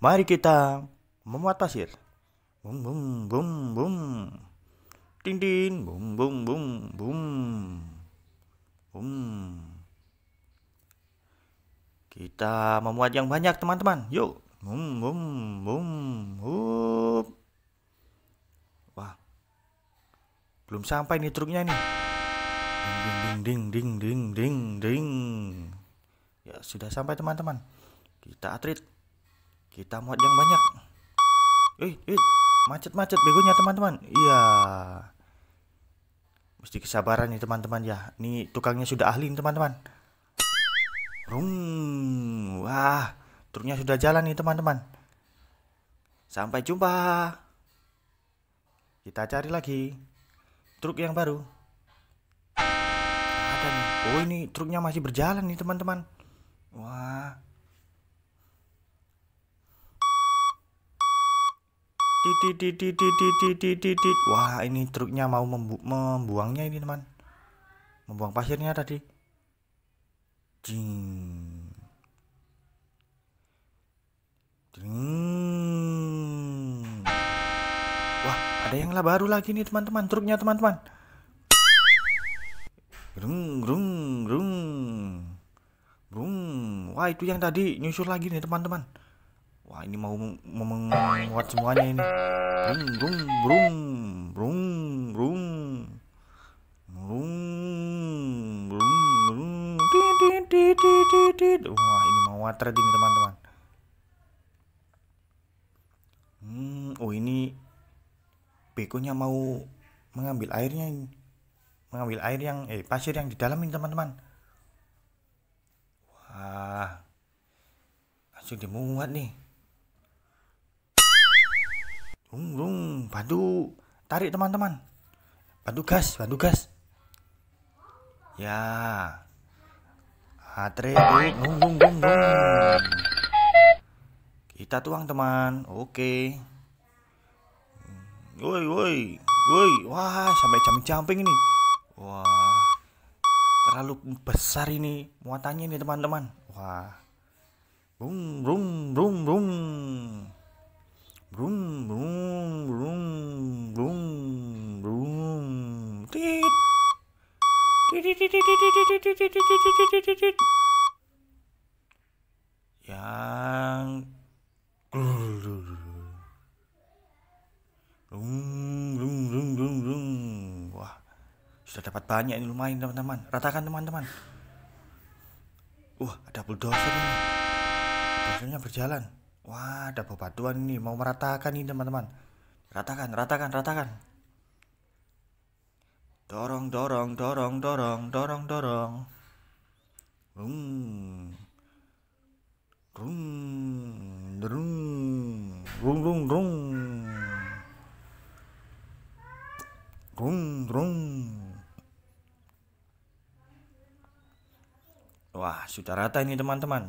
Mari kita memuat pasir. Bum bum bum bum. ding ding bum bum bum bum. Bum. Kita memuat yang banyak teman-teman. Yuk. Bum bum bum. Hup. Wah. Belum sampai nih truknya nih. Ding ding ding ding ding ding ding. Ya sudah sampai teman-teman. Kita atrit. Kita muat yang banyak. Eh, eh, macet-macet begonya teman-teman. Iya. Mesti kesabaran nih teman-teman ya. ini tukangnya sudah ahli teman-teman. Rum. Wah, truknya sudah jalan nih teman-teman. Sampai jumpa. Kita cari lagi truk yang baru. Ada nih. Oh, ini truknya masih berjalan nih teman-teman. Wah, Titit Wah, ini truknya mau membu membuangnya ini, teman. Membuang pasirnya tadi. Jing. Wah, ada yang lah baru lagi nih, teman-teman. Truknya, teman-teman. Grung, grung, grung. Grung. Wah, itu yang tadi nyusul lagi nih, teman-teman. Wah ini mau menguat semuanya ini. Brung brung brung brung brung brung brung brung Wah ini mau water ini teman-teman. Hmm, oh ini bekonya mau mengambil airnya ini. Mengambil air yang eh pasir yang di dalam ini teman-teman. Wah. Langsung dimuat nih bung bantu tarik teman-teman bantu gas bantu gas ya Atre, bung, bung, bung, bung. Kita tuang teman, oke. Woi, woi, woi, wah sampai jam jumping ini. Wah, terlalu besar ini muatannya ini teman-teman. Wah, rung rung rung rung Yang Wah, sudah dapat banyak ini lumayan teman-teman. Ratakan teman-teman. Wah, ada bulldozer ini. bulldozernya berjalan. Wah, ada bebatuan ini mau meratakan ini teman-teman. Ratakan, ratakan, ratakan. Dorong, dorong, dorong, dorong, dorong, dorong. Rung. Rung, rung, rung, rung, rung. Rung, rung. Wah, sudah rata ini teman-teman.